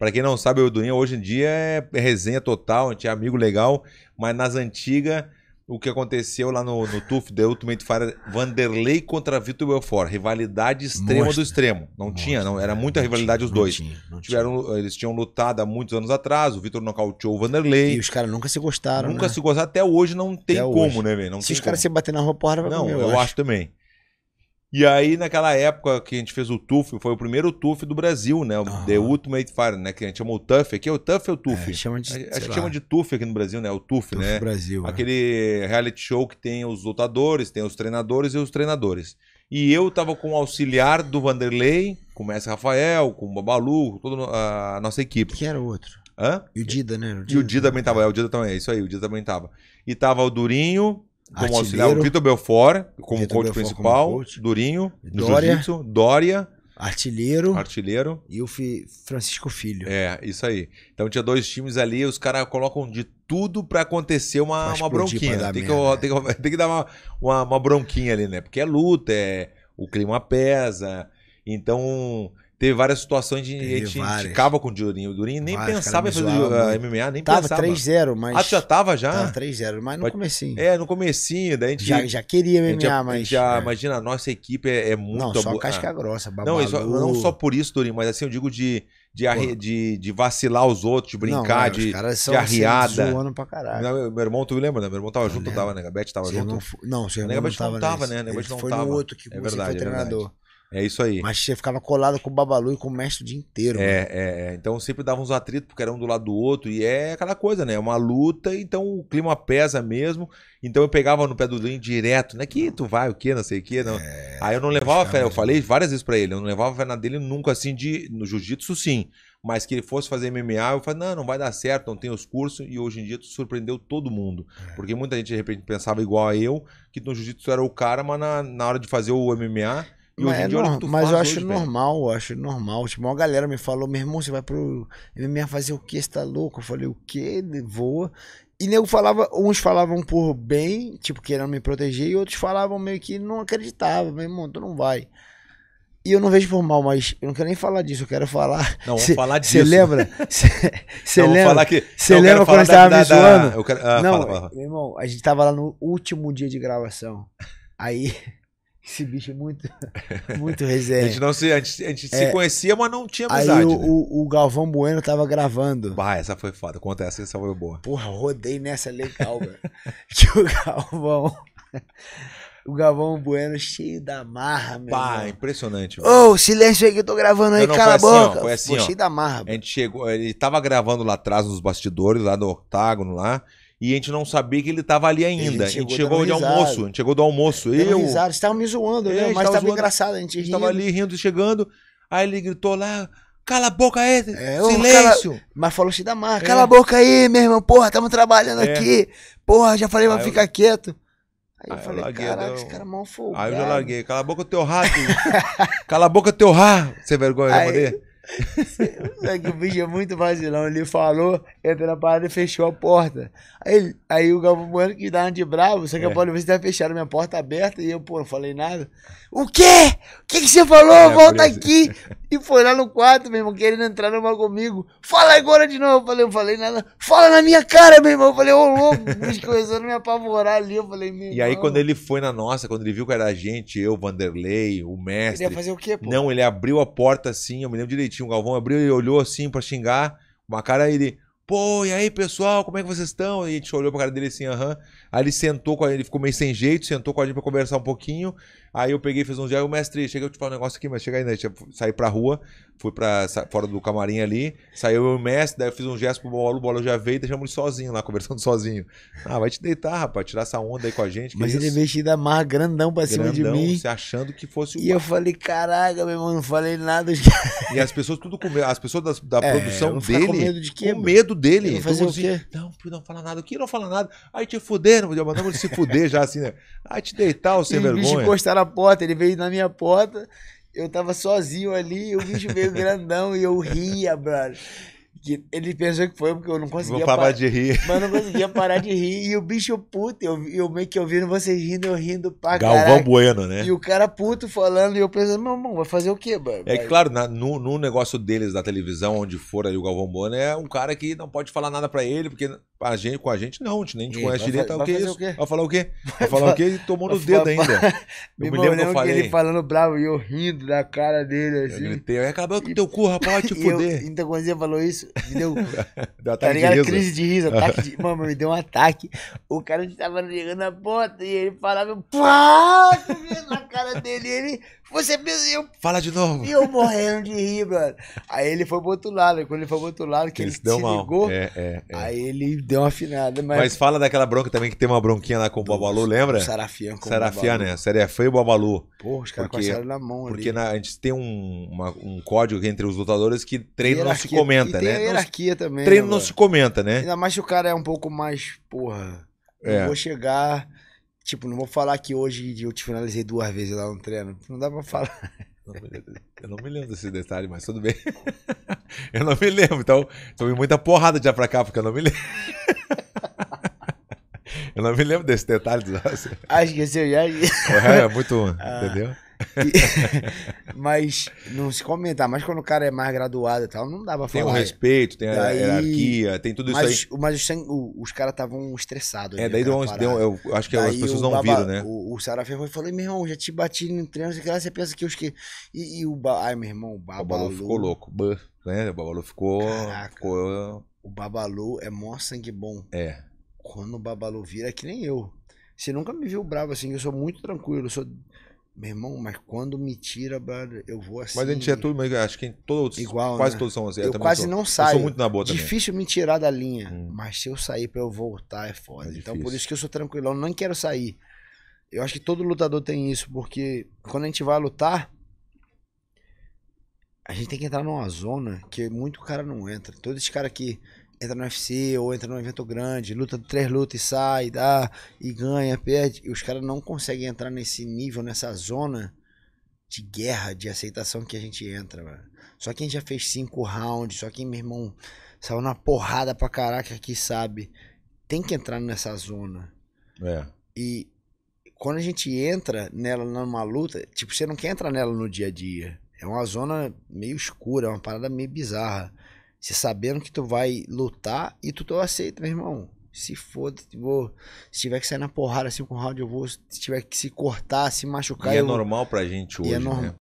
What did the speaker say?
Para quem não sabe, o Eduinho hoje em dia é, é resenha total, a gente é amigo legal, mas nas antigas, o que aconteceu lá no, no TUF, The Ultimate Fire, Vanderlei contra Vitor Belfort, rivalidade extrema Mostra. do extremo. Não Mostra, tinha, não, era é, muita não rivalidade tinha, os dois. Não tinha, não Tiveram, tinha. Eles tinham lutado há muitos anos atrás, o Vitor nocauteou o Vanderlei. E os caras nunca se gostaram, Nunca né? se gostaram, até hoje não tem até como, hoje. né, velho? Se os caras se baterem na roupa, vai Não, comer, eu, eu acho também. E aí, naquela época que a gente fez o TUF, foi o primeiro TUF do Brasil, né? O uhum. The Ultimate Fire, né? Que a gente chamou o TUF aqui. É o TUF ou é o TUF? É, chama de, Acho que chama de TUF aqui no Brasil, né? O TUF, TUF né? Brasil. É. Aquele é. reality show que tem os lutadores, tem os treinadores e os treinadores. E eu tava com o auxiliar do Vanderlei, com o Mestre Rafael, com o Babalu, toda a nossa equipe. Que era outro. Hã? E o Dida, né? O Dida. E o Dida também tava. É, o Dida também, é isso aí, o Dida também tava. E tava o Durinho, como auxiliar o Vitor Belfort, como Vitor coach Belfort principal, como coach. Durinho, Dória, jiu Dória. Artilheiro. Artilheiro. E o Fi Francisco Filho. É, isso aí. Então tinha dois times ali, os caras colocam de tudo para acontecer uma, uma bronquinha. Tem que, tem, que, tem que, dar uma, uma, uma bronquinha ali, né? Porque é luta, é, o clima pesa. Então, Teve várias situações de a gente várias. com o Durinho. O Durinho nem várias, pensava em fazer zoava, eh, MMA, nem tava pensava. Tava 3-0, mas... Ah, tu já tava já? Tava 3-0, mas no comecinho. É, no comecinho. Daí a gente... Já, já queria MMA, já, mas... Já, é. Imagina, a nossa equipe é, é muito... Não, só casca ah. grossa, babalu. Não, só, não só por isso, Durinho, mas assim, eu digo de... De, arre, de, de, vacilar os outros, de brincar, não, é, de, caras são de arriada. Zoando pra caralho. Não, meu irmão, tu me lembra, né? Meu irmão tava eu junto, lembro. tava, né? Gabete tava você junto. Não, não, seu irmão não tava, não tava né? né? Gabete não foi tava. no outro que é você verdade, foi é treinador. É é isso aí. Mas você ficava colado com o Babalu e com o mestre o dia inteiro. É, é, é, Então sempre dava uns atritos, porque era um do lado do outro. E é aquela coisa, né? É uma luta, então o clima pesa mesmo. Então eu pegava no pé do Linho direto, né? Que tu vai, o quê? não sei o quê. Não. É, aí eu não levava fé. Eu falei várias vezes pra ele, eu não levava fé na dele nunca, assim, de. No jiu-jitsu, sim. Mas que ele fosse fazer MMA, eu falei, não, não vai dar certo, não tem os cursos. E hoje em dia tu surpreendeu todo mundo. É. Porque muita gente, de repente, pensava igual a eu, que no jiu-jitsu era o cara, mas na, na hora de fazer o MMA. E mas, é mas eu acho hoje, normal, eu acho normal. Tipo, uma galera me falou, meu irmão, você vai pro MMA fazer o quê? Você tá louco? Eu falei, o quê? Voa. E nego falava, uns falavam por bem, tipo, querendo me proteger, e outros falavam meio que não acreditava, meu irmão, tu não vai. E eu não vejo por mal, mas eu não quero nem falar disso, eu quero falar. Não, vamos cê, falar disso. Você lembra? Você lembra? Você lembra quando você tava da, me zoando? Da, quero, ah, não, fala, fala. meu irmão, a gente tava lá no último dia de gravação. Aí esse bicho é muito, muito resenha. A gente, não se, a gente, a gente é, se conhecia, mas não tinha amizade. Aí o, né? o, o, Galvão Bueno tava gravando. Bah, essa foi foda. Conta essa, essa foi boa. Porra, rodei nessa legal, velho. que o Galvão... O Galvão Bueno cheio da marra, meu. Pá, irmão. impressionante. Ô, oh, silêncio aí que eu tô gravando aí, não, cala a assim, boca. foi assim, Pô, ó, cheio da marra. A gente chegou, ele tava gravando lá atrás nos bastidores, lá no octágono lá e a gente não sabia que ele estava ali ainda. A gente, a gente chegou, de almoço, a gente chegou do almoço. eu. Você Vocês me zoando, né? É, Mas estava engraçado, a gente rindo. Estava ali rindo, chegando. Aí ele gritou lá. Cala a boca aí, é, silêncio. Cala... Mas falou assim da marca. É. Cala a boca aí, meu irmão. Porra, estamos trabalhando é. aqui. Porra, já falei pra eu... ficar quieto. Aí, aí eu falei, caraca, esse cara é mal folgado. Aí eu já larguei. Cala a boca, teu rato. cala a boca, teu rato. Você é vergonha, aí... eu é que o bicho é muito vacilão. Ele falou, entrou na parada e fechou a porta. Aí, aí o Galvão Bueno que dá de bravo, só que é. a Paulo Vicente tá fecharam minha porta aberta e eu, pô, não falei nada. O quê? O que, que você falou? É, Volta aqui! E foi lá no quarto, meu irmão, querendo entrar numa comigo. Fala agora de novo. Eu falei, eu falei nada. Fala na minha cara, meu irmão. Eu falei, ô oh, louco. bicho, começaram a me apavorar ali. Eu falei, meu E irmão. aí, quando ele foi na nossa, quando ele viu que era a gente, eu, Vanderlei, o mestre. Ele ia fazer o quê, pô? Não, ele abriu a porta assim, eu me lembro direitinho. O Galvão abriu e olhou assim pra xingar. Uma cara, ele. Pô, e aí, pessoal, como é que vocês estão? E a gente olhou pra cara dele assim, aham. Aí ele sentou com a ele ficou meio sem jeito, sentou com a gente pra conversar um pouquinho. Aí eu peguei, fiz um dia, o mestre, chega eu te falar um negócio aqui, mas chega aí, né? Saí pra rua, fui pra fora do camarim ali, saiu eu e o mestre, daí eu fiz um gesto pro bolo, o bolo já veio e deixamos ele sozinho lá, conversando sozinho. Ah, vai te deitar, rapaz, tirar essa onda aí com a gente. Mas é ele vestido te mais grandão pra grandão, cima de mim. Se achando que fosse o. E eu falei, caraca, meu irmão, não falei nada. De... E as pessoas tudo com medo, as pessoas da, da é, produção dele. Com medo de quê? Com medo dele. Então, fazer assim, o quê? Não, não fala nada, o que não fala nada. Aí te fuderam, mandamos se fuder já assim, né? Aí te deitar, o sem vergonha. encostaram na porta, ele veio na minha porta, eu tava sozinho ali, o bicho veio grandão e eu ria, brother. Que ele pensou que foi porque eu não conseguia parar par... de rir. Mas não conseguia parar de rir. E o bicho puto, eu, eu meio que ouvindo vocês rindo, eu rindo pra Galvão caraca. Bueno, né? E o cara puto falando, e eu pensando, meu irmão, vai fazer o quê, mano? É que, claro, na, no, no negócio deles da televisão, onde for ali o Galvão Bueno, é um cara que não pode falar nada pra ele, porque gente, com a gente não, a gente nem te conhece direito. Tá vai, vai o que isso? Vai falar o quê? Vai falar o quê? E tomou no dedo ainda. eu me lembro que falei. ele falando bravo e eu rindo da cara dele, assim. Eu gritei, acabou com teu cu, rapaz, te fuder. então, quando você falou isso, me deu. deu tá ligado? De Crise de riso, ataque de. Mano, me deu um ataque. O cara estava ligando a porta e ele falava, pá, na cara dele. E ele, você mesmo. Eu, Fala de novo. E eu morrendo de rir, mano. Aí ele foi pro outro lado. Quando ele foi pro outro lado, que ele, ele se, se ligou. É, é, é. Aí ele Deu uma afinada, mas. Mas fala daquela bronca também que tem uma bronquinha lá com o Babalu, lembra? Sarafian com Sarafian, o Babalu. né? Serefã e o Babalu. Porra, os caras passaram na mão ali. Porque na, a gente tem um, uma, um código entre os lutadores que treino não se comenta, e tem né? A hierarquia não, também. Treino não se né, comenta, né? Ainda mais se o cara é um pouco mais, porra. É. Eu vou chegar. Tipo, não vou falar que hoje eu te finalizei duas vezes lá no treino. Não dá pra falar. Eu não me lembro desse detalhe, mas tudo bem. Eu não me lembro, então tomei muita porrada já pra cá, porque eu não me lembro. Eu não me lembro desse detalhe. Acho que eu já. É, é muito. Ah, entendeu? mas não se comentar, mas quando o cara é mais graduado e tal, não dá pra falar. Tem o respeito, tem daí... a hierarquia, tem tudo mas, isso aí. Mas os, os caras estavam estressados. É, daí deu um, deu, eu acho que daí as pessoas não baba, viram, né? O, o Sarah e falou: meu irmão, já te bati no lá você pensa que os que. E, e o. Ba... Ai, meu irmão, o Babalu. O Babalu ficou louco. né? O Babalu ficou. Caraca. ficou... O Babalu é mó sangue bom. É. Quando o Babalu vira, é que nem eu. Você nunca me viu bravo assim, eu sou muito tranquilo, eu sou. Meu irmão, mas quando me tira, eu vou assim. Mas a gente é tudo, mas acho que todos, igual, quase né? todos são assim. Eu, eu quase sou. não saio. Eu sou muito na boa Difícil também. me tirar da linha, hum. mas se eu sair para eu voltar é foda. É então por isso que eu sou tranquilão, não quero sair. Eu acho que todo lutador tem isso, porque quando a gente vai lutar, a gente tem que entrar numa zona que muito cara não entra. Todo esse cara que entra no UFC ou entra num evento grande, luta três lutas e sai, dá, e ganha, perde. E os caras não conseguem entrar nesse nível, nessa zona de guerra, de aceitação que a gente entra, mano. Só quem já fez cinco rounds, só quem, meu irmão, saiu na porrada pra caraca aqui, sabe? Tem que entrar nessa zona. É. E quando a gente entra nela numa luta, tipo, você não quer entrar nela no dia a dia. É uma zona meio escura, é uma parada meio bizarra. Você sabendo que tu vai lutar e tu, tu aceita, meu irmão. Se for, tipo, vou, se tiver que sair na porrada assim com o round, eu vou. Se tiver que se cortar, se machucar. E é normal pra gente hoje, e é normal. né?